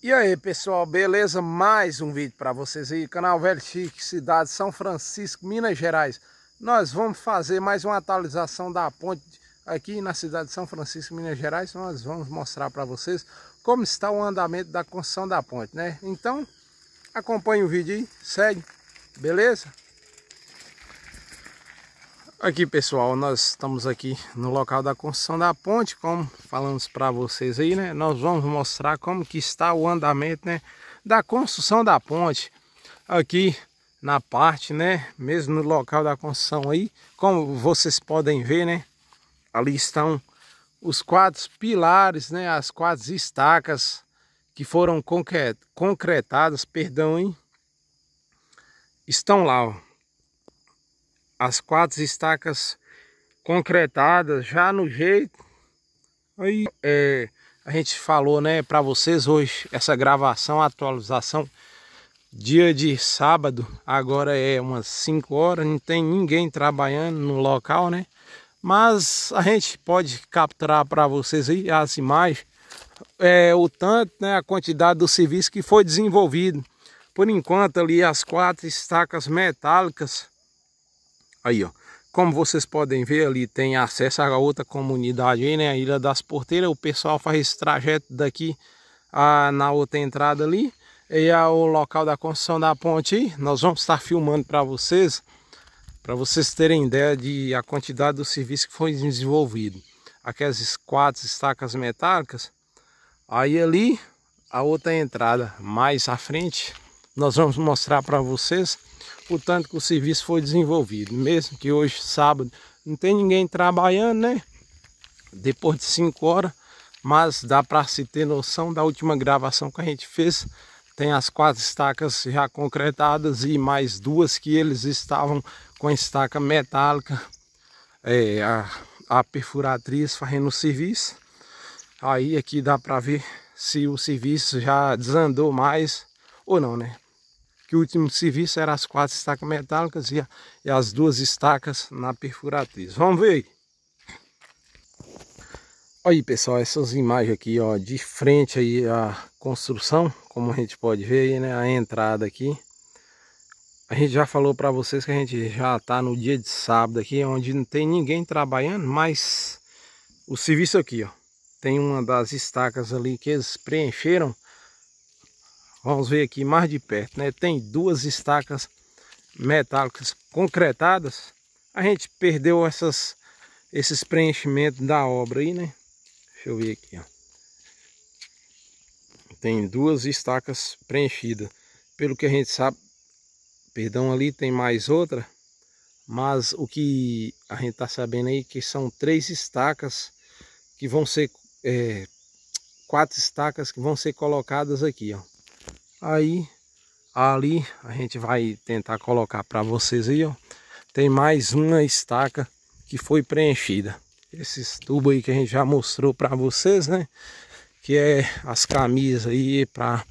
E aí pessoal, beleza? Mais um vídeo para vocês aí, canal Velho Chique, cidade São Francisco, Minas Gerais. Nós vamos fazer mais uma atualização da ponte aqui na cidade de São Francisco, Minas Gerais. Nós vamos mostrar para vocês como está o andamento da construção da ponte, né? Então, acompanhe o vídeo aí, segue, beleza? Aqui pessoal, nós estamos aqui no local da construção da ponte, como falamos para vocês aí, né? Nós vamos mostrar como que está o andamento, né, da construção da ponte aqui na parte, né, mesmo no local da construção aí, como vocês podem ver, né? Ali estão os quatro pilares, né, as quatro estacas que foram concretadas, perdão, hein? Estão lá, ó as quatro estacas concretadas já no jeito. Aí é, a gente falou, né, para vocês hoje essa gravação, atualização dia de sábado, agora é umas 5 horas, não tem ninguém trabalhando no local, né? Mas a gente pode capturar para vocês aí as imagens, é, o tanto, né, a quantidade do serviço que foi desenvolvido. Por enquanto ali as quatro estacas metálicas Aí, ó. Como vocês podem ver ali, tem acesso a outra comunidade aí, né? A Ilha das Porteiras. O pessoal faz esse trajeto daqui a, na outra entrada ali. E é o local da construção da ponte aí. Nós vamos estar filmando para vocês, para vocês terem ideia de a quantidade do serviço que foi desenvolvido. Aquelas quatro estacas metálicas. Aí ali, a outra entrada mais à frente nós vamos mostrar para vocês o tanto que o serviço foi desenvolvido. Mesmo que hoje, sábado, não tem ninguém trabalhando, né? Depois de 5 horas, mas dá para se ter noção da última gravação que a gente fez. Tem as quatro estacas já concretadas e mais duas que eles estavam com a estaca metálica, é, a, a perfuratriz fazendo o serviço. Aí aqui é dá para ver se o serviço já desandou mais ou não, né? que o último serviço era as quatro estacas metálicas e, a, e as duas estacas na perfuratriz. Vamos ver aí. Olha aí pessoal, essas imagens aqui ó, de frente aí a construção, como a gente pode ver aí, né, a entrada aqui. A gente já falou para vocês que a gente já está no dia de sábado aqui, onde não tem ninguém trabalhando, mas o serviço aqui ó, tem uma das estacas ali que eles preencheram Vamos ver aqui mais de perto, né? Tem duas estacas metálicas concretadas. A gente perdeu essas, esses preenchimentos da obra aí, né? Deixa eu ver aqui, ó. Tem duas estacas preenchidas. Pelo que a gente sabe, perdão, ali tem mais outra. Mas o que a gente tá sabendo aí é que são três estacas que vão ser... É, quatro estacas que vão ser colocadas aqui, ó. Aí ali a gente vai tentar colocar para vocês aí, ó. Tem mais uma estaca que foi preenchida. Esses tubos aí que a gente já mostrou para vocês, né? Que é as camisas aí para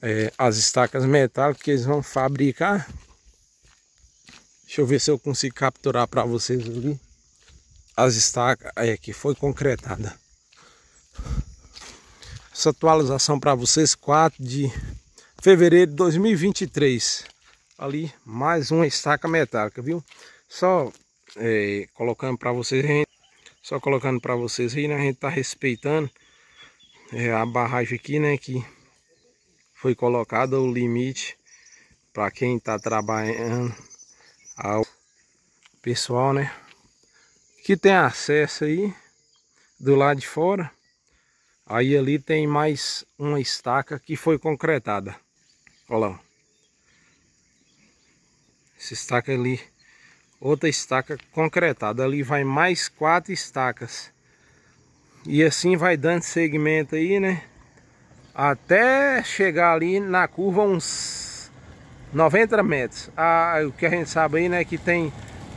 é, as estacas metálicas que eles vão fabricar. Deixa eu ver se eu consigo capturar para vocês ali as estacas é, que foi concretada. Essa atualização para vocês, 4 de fevereiro de 2023. Ali mais uma estaca metálica, viu? Só é, colocando para vocês, só colocando para vocês aí, né? A gente tá respeitando é, a barragem aqui, né? Que foi colocada o limite para quem tá trabalhando ao pessoal, né? Que tem acesso aí do lado de fora. Aí ali tem mais uma estaca que foi concretada. Olha lá. Essa estaca ali. Outra estaca concretada. Ali vai mais quatro estacas. E assim vai dando segmento aí, né? Até chegar ali na curva uns 90 metros. Ah, o que a gente sabe aí, né? Que tem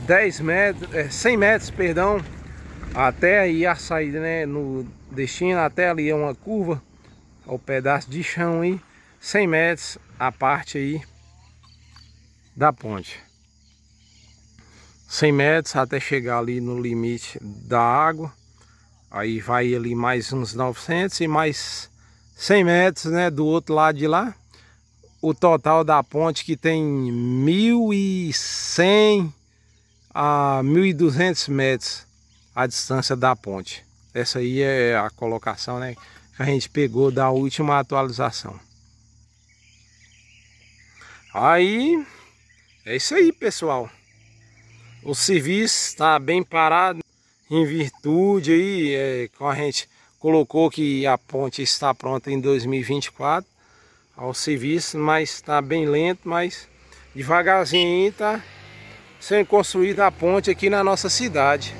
10 metros, 100 é, metros, perdão. Até aí a saída, né? No destino, até ali é uma curva. Ao pedaço de chão aí. 100 metros a parte aí da ponte. 100 metros até chegar ali no limite da água. Aí vai ali mais uns 900 e mais 100 metros né, do outro lado de lá. O total da ponte que tem 1.100 a 1.200 metros a distância da ponte. Essa aí é a colocação né, que a gente pegou da última atualização. Aí, é isso aí, pessoal. O serviço está bem parado em virtude aí, é, gente colocou que a ponte está pronta em 2024 ao serviço, mas está bem lento, mas devagarzinho está sendo construída a ponte aqui na nossa cidade.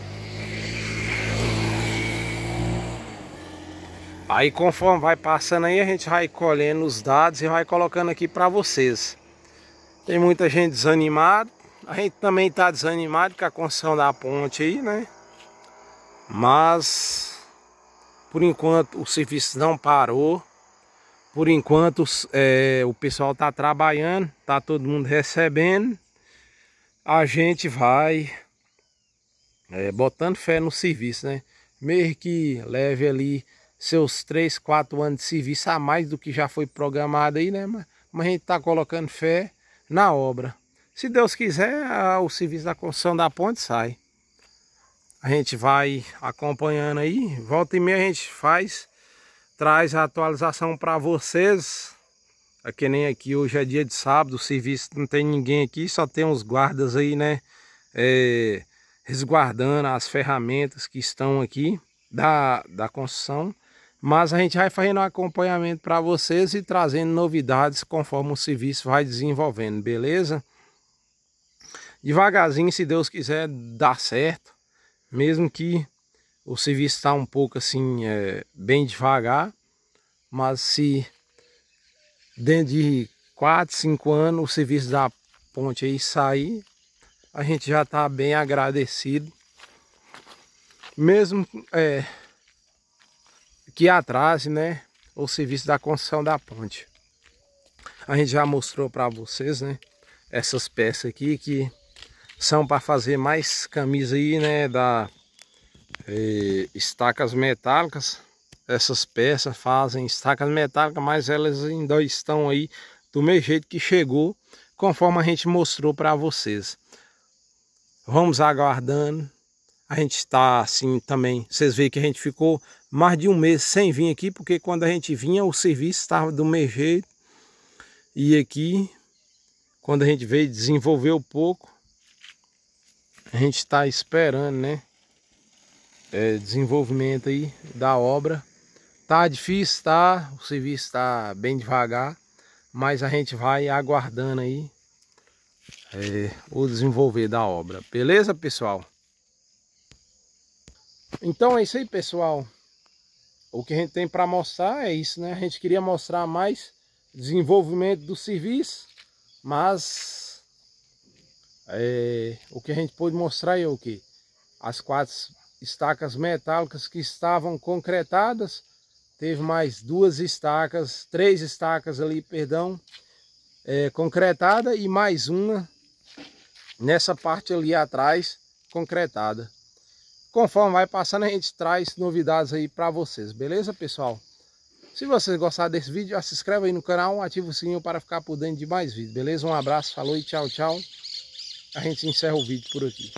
Aí conforme vai passando aí, a gente vai colhendo os dados e vai colocando aqui para vocês. Tem muita gente desanimada. A gente também está desanimado com a construção da ponte aí, né? Mas por enquanto o serviço não parou. Por enquanto é, o pessoal está trabalhando, está todo mundo recebendo. A gente vai é, botando fé no serviço, né? Mesmo que leve ali seus 3, 4 anos de serviço a mais do que já foi programado aí, né? Mas, mas a gente está colocando fé na obra. Se Deus quiser, o serviço da construção da ponte sai. A gente vai acompanhando aí, volta e meia a gente faz, traz a atualização para vocês. É que nem aqui, hoje é dia de sábado, o serviço não tem ninguém aqui, só tem uns guardas aí, né? É, resguardando as ferramentas que estão aqui da, da construção. Mas a gente vai fazendo um acompanhamento para vocês e trazendo novidades conforme o serviço vai desenvolvendo, beleza? Devagarzinho, se Deus quiser, dá certo. Mesmo que o serviço está um pouco assim, é, bem devagar. Mas se dentro de 4, 5 anos o serviço da ponte aí sair, a gente já está bem agradecido. Mesmo... É, que atrase né, o serviço da construção da ponte. A gente já mostrou para vocês né, essas peças aqui que são para fazer mais camisa aí, né, da eh, estacas metálicas. Essas peças fazem estacas metálicas, mas elas ainda estão aí do mesmo jeito que chegou, conforme a gente mostrou para vocês. Vamos aguardando a gente está assim também. Vocês veem que a gente ficou mais de um mês sem vir aqui, porque quando a gente vinha o serviço estava do meio jeito. E aqui, quando a gente veio, desenvolveu pouco. A gente está esperando, né? É, desenvolvimento aí da obra. Tá difícil, tá? O serviço está bem devagar, mas a gente vai aguardando aí é, o desenvolver da obra. Beleza, pessoal? Então é isso aí, pessoal. O que a gente tem para mostrar é isso, né? A gente queria mostrar mais desenvolvimento do serviço, mas é, o que a gente pôde mostrar é o que? As quatro estacas metálicas que estavam concretadas, teve mais duas estacas, três estacas ali, perdão, é, concretada e mais uma nessa parte ali atrás concretada. Conforme vai passando, a gente traz novidades aí para vocês, beleza, pessoal? Se vocês gostaram desse vídeo, já se inscreve aí no canal, ativa o sininho para ficar por dentro de mais vídeos, beleza? Um abraço, falou e tchau, tchau. A gente encerra o vídeo por aqui.